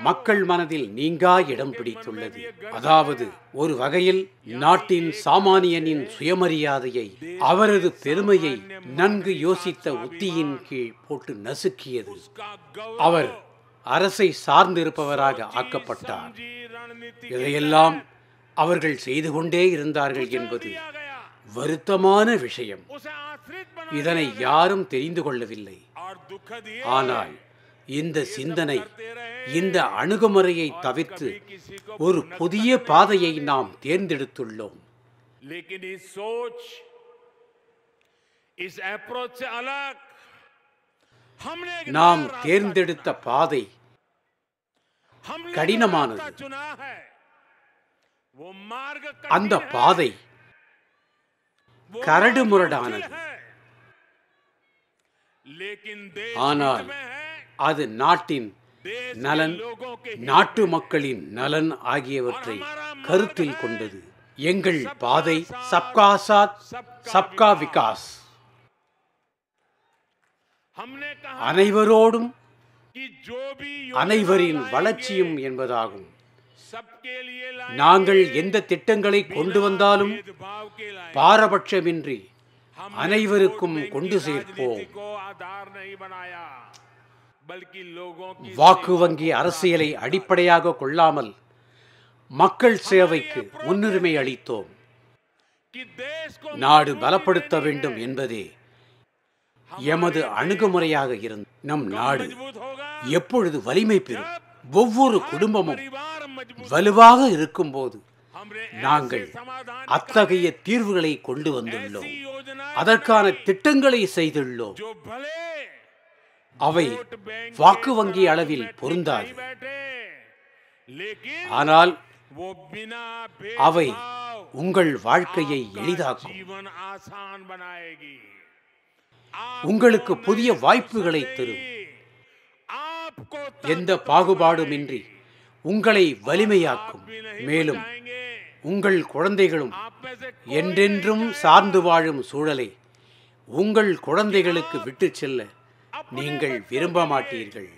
S1: மக்கள் மனதில் நீங்கா இடம் பிடித்துள்ளது அதாவது ஒரு வகையில் நாட்டின் சாமானியனின் சுயமரியாதையை அவரது பெருமையை நன்கு யோசித்த உத்தியின் கீழ் போட்டு நசுக்கியது அவர் அரசை சார்ந்திருப்பவராக ஆக்கப்பட்டார் இதையெல்லாம் அவர்கள் செய்து கொண்டே இருந்தார்கள் என்பது வருத்தமான விஷயம் இதனை யாரும் தெரிந்து கொள்ளவில்லை ஆனால் இந்த சிந்தனை இந்த அணுகுமுறையை தவிர்த்து ஒரு புதிய பாதையை நாம் தேர்ந்தெடுத்துள்ளோம் நாம் தேர்ந்தெடுத்த பாதை
S2: கடினமானது
S1: அந்த பாதை கரடு முரடானது ஆனால் அது நாட்டின் நலன் நாட்டு மக்களின் நலன் ஆகியவற்றை கருத்தில் கொண்டது எங்கள் பாதை சப்கா சாத் சப்கா விகாஸ் அனைவரோடும் அனைவரின் வளர்ச்சியும் என்பதாகும் நாங்கள் எந்த திட்டங்களை கொண்டு வந்தாலும் பாரபட்சமின்றி அனைவருக்கும் கொண்டு சேர்ப்போம் வாக்கு வங்கி அரசியலை அடிப்படையாக கொள்ளாமல் மக்கள் சேவைக்கு முன்னுரிமை அளித்தோம் நாடு பலப்படுத்த வேண்டும் என்பதே எமது அணுகுமுறையாக இருந்த நம் நாடு எப்பொழுது வலிமை பெறும் ஒவ்வொரு குடும்பமும் வலுவாக இருக்கும்போது நாங்கள் அத்தகைய தீர்வுகளை கொண்டு வந்துள்ளோம் அதற்கான திட்டங்களை செய்துள்ளோம் அவை வாக்கு வங்கி அளவில் பொருந்தாது ஆனால் அவை உங்கள் வாழ்க்கையை எளிதாக்கும் உங்களுக்கு புதிய வாய்ப்புகளை தரும் எந்த பாகுபாடுமின்றி உங்களை வலிமையாக்கும் மேலும் உங்கள் குழந்தைகளும் என்றென்றும் சார்ந்து வாழும் சூழலை உங்கள் குழந்தைகளுக்கு விட்டு செல்ல நீங்கள் விரும்ப மாட்டீர்கள்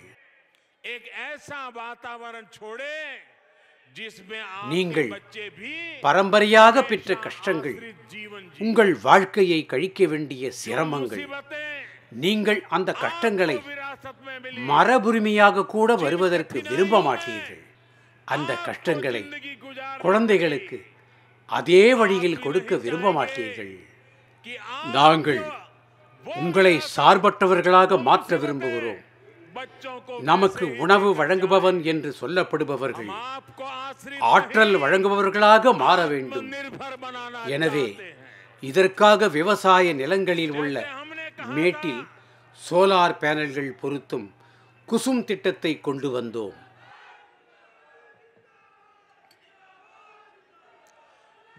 S1: நீங்கள் பரம்பரையாக பெற்ற கஷ்டங்கள் உங்கள் வாழ்க்கையை கழிக்க வேண்டிய சிரமங்கள் நீங்கள் அந்த கஷ்டங்களை மரபுரிமையாக கூட வருவதற்கு விரும்ப மாட்டீர்கள் அந்த கஷ்டங்களை குழந்தைகளுக்கு அதே வழியில் கொடுக்க விரும்ப மாட்டீர்கள் நாங்கள் உங்களை சார்பற்றவர்களாக மாற்ற விரும்புகிறோம் நமக்கு உணவு வழங்குபவன் என்று சொல்லப்படுபவர்கள் ஆற்றல் வழங்குபவர்களாக மாற வேண்டும் எனவே இதற்காக விவசாய நிலங்களில் உள்ள மேட்டில் சோலார் பேனல்கள் பொருத்தும் குசும் திட்டத்தை கொண்டு வந்தோம்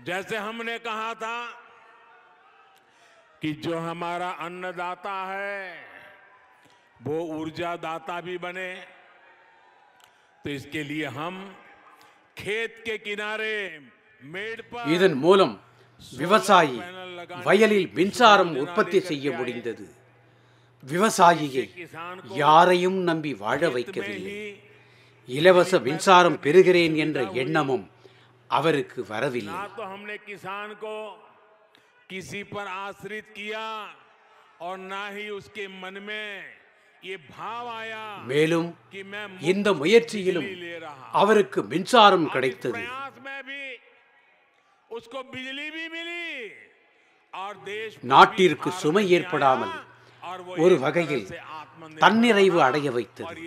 S2: जैसे हमने कहा था कि जो हमारा अन्नदाता है वो ऊर्जादाता भी बने तो इसके लिए हम खेत के किनारे
S1: मेड़ पर इधर இதன் மூலம் விவசாயி வயலில் மின்சாரம் உற்பத்தி செய்ய முடிந்தது விவசாயியை யாரையும் நம்பி வாழ வைக்கவில்லை இலவச மின்சாரம் பெறுகிறேன் என்ற எண்ணமும் அவருக்கு வரவில்லை மேலும் இந்த முயற்சியிலும் அவருக்கு மின்சாரம் கிடைத்தது நாட்டிற்கு சுமை ஏற்படாமல் ஒரு வகையில் தன்னிறைவு அடைய வைத்தது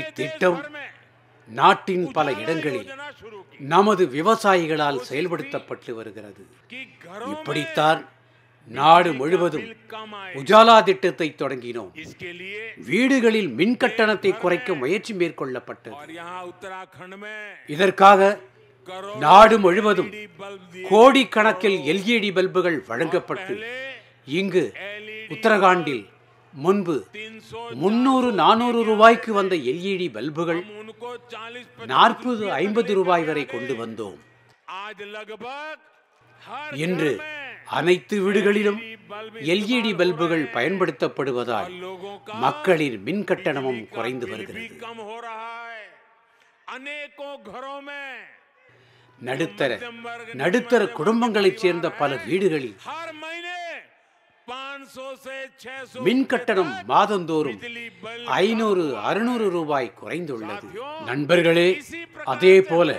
S1: இத்திட்டம் நாட்டின் பல இடங்களில் நமது விவசாயிகளால் செயல்படுத்தப்பட்டு வருகிறது இப்படித்தான் நாடு முழுவதும் உஜாலா திட்டத்தை தொடங்கினோம் வீடுகளில் மின் கட்டணத்தை குறைக்க முயற்சி மேற்கொள்ளப்பட்டது இதற்காக நாடு முழுவதும் கோடிக்கணக்கில் எல்இடி பல்புகள் வழங்கப்பட்டு இங்கு உத்தரகாண்டில் முன்பு முன்னூறு நானூறு ரூபாய்க்கு வந்த எல்இடி பல்புகள் நாற்பது ஐம்பது ரூபாய் வரை கொண்டு வந்தோம் இன்று அனைத்து வீடுகளிலும் எல்இடி பல்புகள் பயன்படுத்தப்படுவதால் மக்களின் மின் கட்டணமும் குறைந்து வருகிறது நடுத்தர நடுத்தர குடும்பங்களைச் சேர்ந்த பல வீடுகளில் மின் கட்டணம் மாதந்தோறும் ஐநூறு அறுநூறு ரூபாய் குறைந்துள்ளது நண்பர்களே அதே போல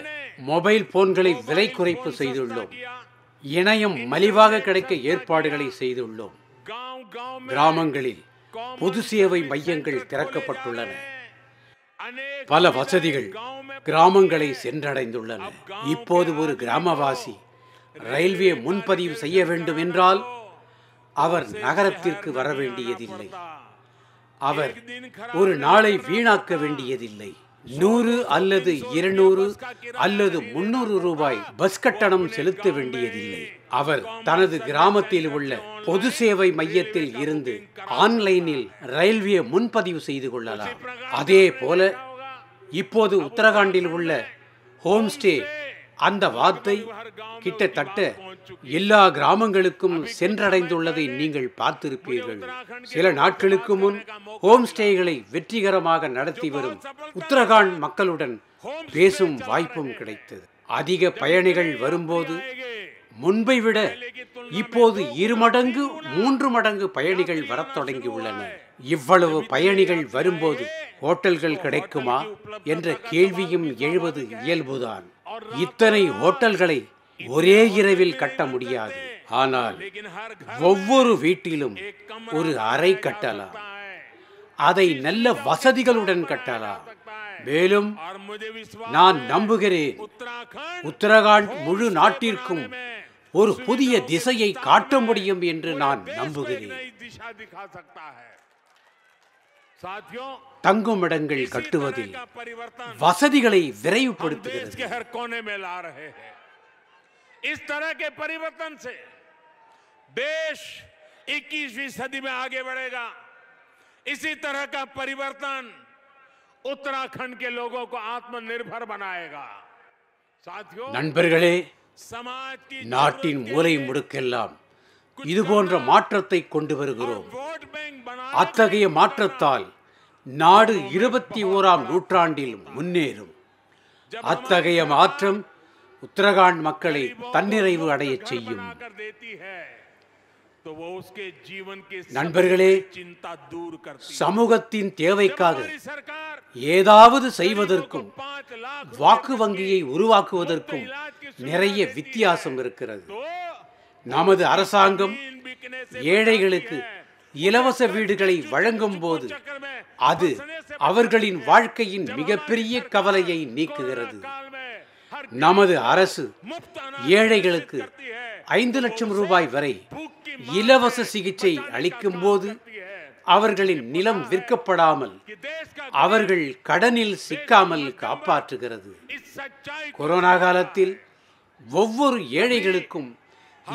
S1: மொபைல் போன்களை விலை குறைப்பு செய்துள்ளோம் இணையம் மலிவாக கிடைக்க ஏற்பாடுகளை செய்துள்ளோம் கிராமங்களில் பொது சேவை மையங்கள் திறக்கப்பட்டுள்ளன பல வசதிகள் கிராமங்களை சென்றடைந்துள்ளன இப்போது ஒரு கிராமவாசி ரயில்வே முன்பதிவு செய்ய வேண்டும் என்றால் அவர் நகரத்திற்கு வர வேண்டியதில்லை அவர் ஒரு நாளை வீணாக்க வேண்டியதில்லை நூறு அல்லது இருநூறு அல்லது முன்னூறு ரூபாய் பஸ் கட்டணம் செலுத்த வேண்டியதில்லை அவர் தனது கிராமத்தில் உள்ள பொது சேவை மையத்தில் இருந்து ஆன்லைனில் ரயில்வே முன்பதிவு செய்து கொள்ளலாம் அதே போல இப்போது உத்தரகாண்டில் உள்ள ஹோம்ஸ்டே அந்த வார்த்தை கிட்டத்தட்ட எல்லா கிராமங்களுக்கும் சென்றடைந்துள்ளதை நீங்கள் பார்த்திருப்பீர்கள் சில நாட்களுக்கு முன் ஹோம்ஸ்டேகளை வெற்றிகரமாக நடத்தி வரும் உத்தரகாண்ட் மக்களுடன் பேசும் வாய்ப்பும் கிடைத்தது அதிக பயணிகள் வரும்போது முன்பை விட இப்போது இரு மடங்கு மூன்று மடங்கு பயணிகள் வரத் தொடங்கியுள்ளன இவ்வளவு பயணிகள் வரும்போது ஹோட்டல்கள் கிடைக்குமா என்ற கேள்வியும் எழுவது இயல்புதான் இத்தனை ஹோட்டல்களை ஒரே இரவில் கட்ட முடியாது ஆனால் ஒவ்வொரு வீட்டிலும் ஒரு அறை கட்டலாம் அதை நல்ல வசதிகளுடன் கட்டலாம் மேலும் நான் நம்புகிறேன் உத்தரகாண்ட் முழு நாட்டிற்கும் ஒரு புதிய திசையை காட்ட முடியும் என்று நான் நம்புகிறேன் தங்கும் இடங்கள் கட்டுவதில் வசதிகளை விரைவுபடுத்துகிறது
S2: इस तरह के परिवर्तन से देश सदी में आगे बढ़ेगा इसी तरह का परिवर्तन उत्तराखंड के लोगों को आत्मनिर्भर बनाएगा साथियों
S1: நாட்டின் மூலை முடுக்கெல்லாம் போன்ற மாற்றத்தை கொண்டு வருகிறோம் அத்தகைய மாற்றத்தால் நாடு இருபத்தி ஓராம் நூற்றாண்டில் முன்னேறும் அத்தகைய மாற்றம் உத்தரகாண்ட் மக்களை தன்னிறைவு அடைய செய்யும் நண்பர்களே சமூகத்தின் தேவைக்காக ஏதாவது செய்வதற்கும் வாக்கு வங்கியை உருவாக்குவதற்கும் நிறைய வித்தியாசம் இருக்கிறது நமது அரசாங்கம் ஏழைகளுக்கு இலவச வீடுகளை வழங்கும் போது அது அவர்களின் வாழ்க்கையின் மிகப்பெரிய கவலையை நீக்குகிறது நமது அரசு ஏழைகளுக்கு ஐந்து லட்சம் ரூபாய் வரை இலவச சிகிச்சை அளிக்கும் போது அவர்களின் நிலம் விற்கப்படாமல் அவர்கள் கடனில் சிக்காமல் காப்பாற்றுகிறது கொரோனா காலத்தில் ஒவ்வொரு ஏழைகளுக்கும்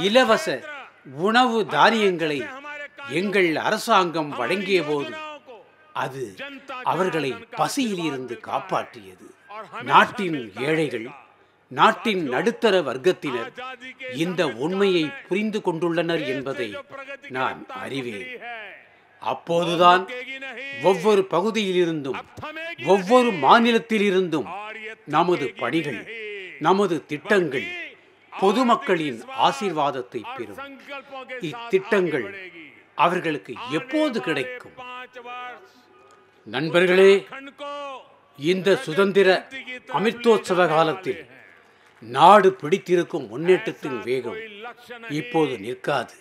S1: இலவச உணவு தானியங்களை எங்கள் அரசாங்கம் வழங்கிய போது அது அவர்களை பசியில் இருந்து காப்பாற்றியது நாட்டின் ஏழைகள் நாட்டின் நடுத்தர வர்க்கத்தினர் இந்த உண்மையை புரிந்து கொண்டுள்ளனர் என்பதை நான் அறிவேன் அப்போதுதான் ஒவ்வொரு பகுதியிலிருந்தும் ஒவ்வொரு மாநிலத்திலிருந்தும் நமது பணிகள் நமது திட்டங்கள் பொதுமக்களின் ஆசீர்வாதத்தை பெறும் இத்திட்டங்கள் அவர்களுக்கு எப்போது கிடைக்கும் நண்பர்களே இந்த சுதந்திர அமிர்தோற்சவ காலத்தில் நாடு பிடித்திருக்கும் முன்னேற்றத்தின் வேகம் இப்போது நிற்காது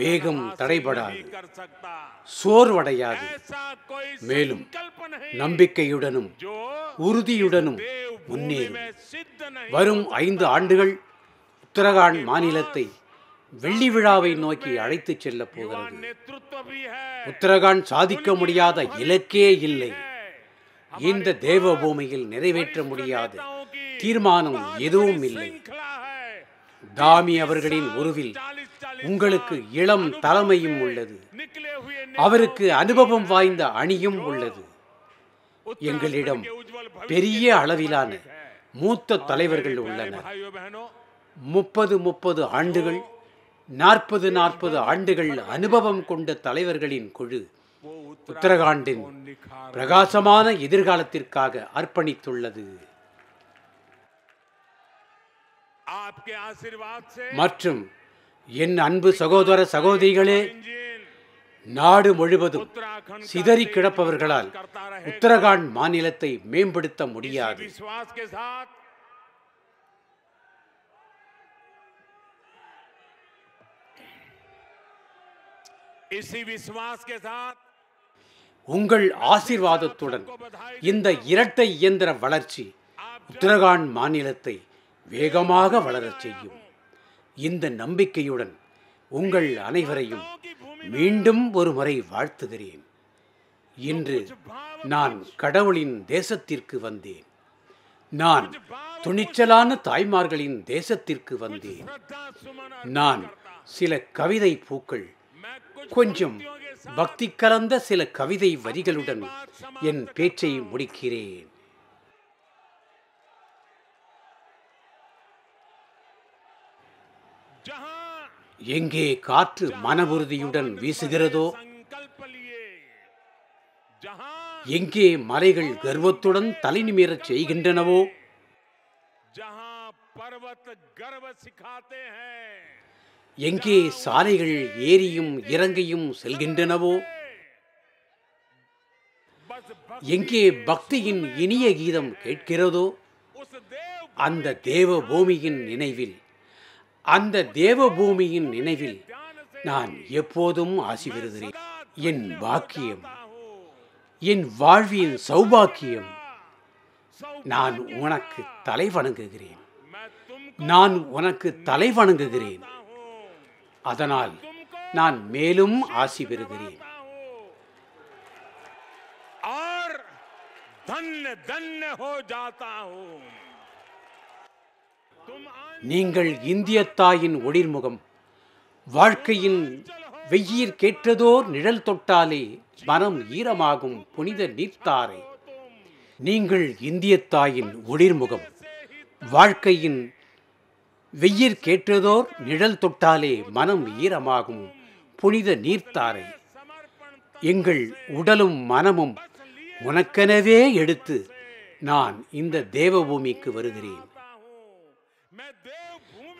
S1: வேகம் தடைபடாது சோர்வடையாது மேலும் நம்பிக்கையுடனும் உறுதியுடனும் முன்னேறும் வரும் ஐந்து ஆண்டுகள் உத்தரகாண்ட் மாநிலத்தை வெள்ளி விழாவை நோக்கி அழைத்துச் செல்லப் போகிறது உத்தரகாண்ட் சாதிக்க முடியாத இலக்கே இல்லை இந்த தேவ பூமியில் நிறைவேற்ற முடியாத தீர்மானம் எதுவும் இல்லை தாமி அவர்களின் உருவில் உங்களுக்கு இளம் தலைமையும் உள்ளது அவருக்கு அனுபவம் வாய்ந்த அணியும் உள்ளது எங்களிடம் பெரிய அளவிலான மூத்த தலைவர்கள் உள்ளனர் முப்பது முப்பது ஆண்டுகள் நாற்பது நாற்பது ஆண்டுகள் அனுபவம் கொண்ட தலைவர்களின் குழு உத்தரகாண்டின் பிரகாசமான எதிர்காலத்திற்காக அர்ப்பணித்துள்ளது மற்றும் என் அன்பு சகோதர சகோதரிகளே நாடு முழுவதும் சிதறி கிடப்பவர்களால் உத்தரகாண்ட் மாநிலத்தை மேம்படுத்த முடியாது உங்கள் ஆசிர்வாதத்துடன் இந்த இரட்டை இயந்திர வளர்ச்சி உத்தரகாண்ட் மாநிலத்தை வேகமாக வளரச் செய்யும் இந்த நம்பிக்கையுடன் உங்கள் அனைவரையும் மீண்டும் ஒரு முறை வாழ்த்துகிறேன் இன்று நான் கடவுளின் தேசத்திற்கு வந்தேன் நான் துணிச்சலான தாய்மார்களின் தேசத்திற்கு வந்தேன் நான் சில கவிதை பூக்கள் கொஞ்சம் பக்தி கலந்த சில கவிதை வரிகளுடன் என் பேச்சை முடிக்கிறேன் எங்கே காற்று மன உறுதியுடன் வீசுகிறதோ எங்கே மலைகள் கர்வத்துடன் தலை நிமிரச் செய்கின்றனவோ எங்கே சாலைகள் ஏரியும் இறங்கையும் செல்கின்றனவோ எங்கே பக்தியின் இனிய கீதம் கேட்கிறதோ அந்த தேவ பூமியின் நினைவில் அந்த தேவபூமியின் நினைவில் நான் எப்போதும் ஆசி பெறுகிறேன் என் பாக்கியம் என் வாழ்வின் சௌபாக்கியம் நான் உனக்கு தலை வணங்குகிறேன் நான் உனக்கு தலை வணங்குகிறேன் அதனால் நான் மேலும் ஆசி பெறுகிறேன்
S2: धन्य தன்ன हो
S1: நீங்கள் இந்திய தாயின் ஒளிர்முகம் வாழ்க்கையின் வெய்யீர் கேற்றதோர் நிழல் தொட்டாலே மனம் ஈரமாகும் புனித நீர்த்தாரை நீங்கள் இந்திய தாயின் ஒளிர்முகம் வாழ்க்கையின் வெய்யீர் கேற்றதோர் நிழல் தொட்டாலே மனம் ஈரமாகும் புனித நீர்த்தாரை எங்கள் உடலும் மனமும் உனக்கெனவே எடுத்து நான் இந்த தேவபூமிக்கு வருகிறேன்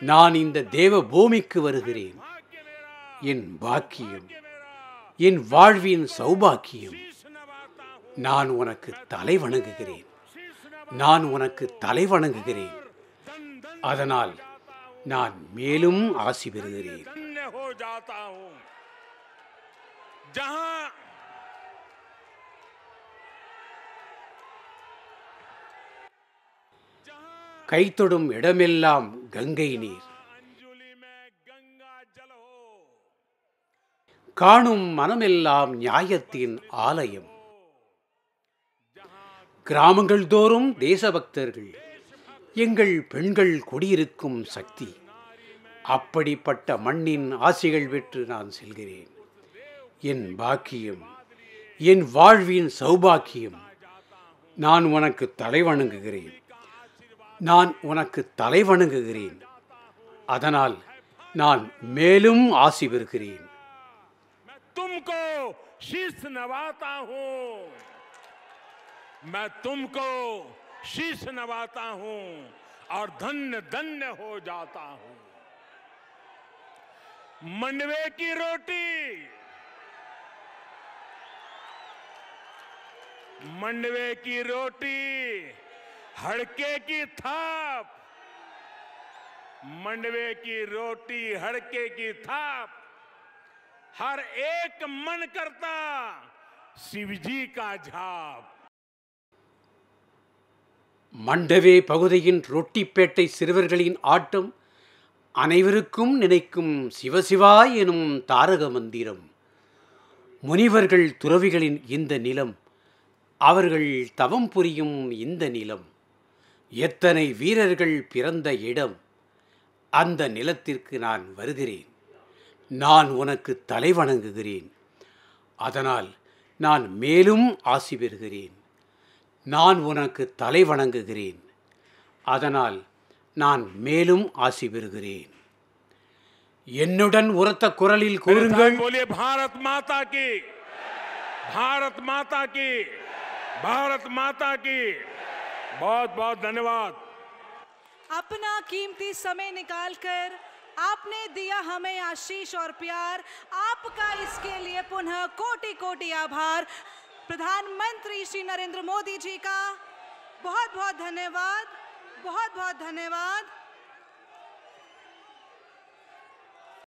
S1: நான் இந்த தேவ பூமிக்கு வருகிறேன் என் பாக்கியம் என் வாழ்வின் சௌபாக்கியம் நான் உனக்கு தலை வணங்குகிறேன் நான் உனக்கு தலை வணங்குகிறேன் அதனால் நான் மேலும் ஆசி பெறுகிறேன் கைத்தொடும் இடமெல்லாம் கங்கை நீர் காணும் மனமெல்லாம் நியாயத்தின் ஆலயம் கிராமங்கள் தோறும் தேசபக்தர்கள் எங்கள் பெண்கள் குடியிருக்கும் சக்தி அப்படிப்பட்ட மண்ணின் ஆசைகள் பெற்று நான் செல்கிறேன் என் பாக்கியம் என் வாழ்வின் சௌபாக்கியம் நான் உனக்கு தலைவணங்குகிறேன் நான் உனக்கு தலை வணங்குகிறேன் அதனால் நான் மேலும் ஆசி பெறுகிறேன்
S2: तुमको शीश नवाता हूं मैं तुमको शीश नवाता हूं और धन्य धन्य हो जाता हूं मंडवे की रोटी मंडवे की रोटी हड़के की थाप मंडवे की रोटी हड़के की थाप हर एक मन करता சிவ்ஜி காஜாப்
S1: மண்டவே பகுதியின் ரொட்டிப்பேட்டை சிறுவர்களின் ஆட்டம் அனைவருக்கும் நினைக்கும் சிவசிவா எனும் தாரக மந்திரம் முனிவர்கள் துறவிகளின் இந்த நிலம் அவர்கள் தவம் புரியும் இந்த நிலம் எத்தனை வீரர்கள் பிறந்த இடம் அந்த நிலத்திற்கு நான் வருகிறேன் நான் உனக்கு தலை வணங்குகிறேன் அதனால் நான் மேலும் ஆசி பெறுகிறேன் நான் உனக்கு தலை வணங்குகிறேன் அதனால் நான் மேலும் ஆசி பெறுகிறேன் என்னுடன் உரத்த குரலில் கூறுங்கள் பாரத் மாதா கி
S2: பாரத் மாதா கி பாரத் மாதா கி बहुत बहुत धन्यवाद अपना कीमती समय निकालकर आपने दिया हमें आशीष और प्यार आपका इसके लिए पुनः कोटि कोटि आभार प्रधानमंत्री श्री नरेंद्र मोदी जी का बहुत बहुत धन्यवाद बहुत बहुत धन्यवाद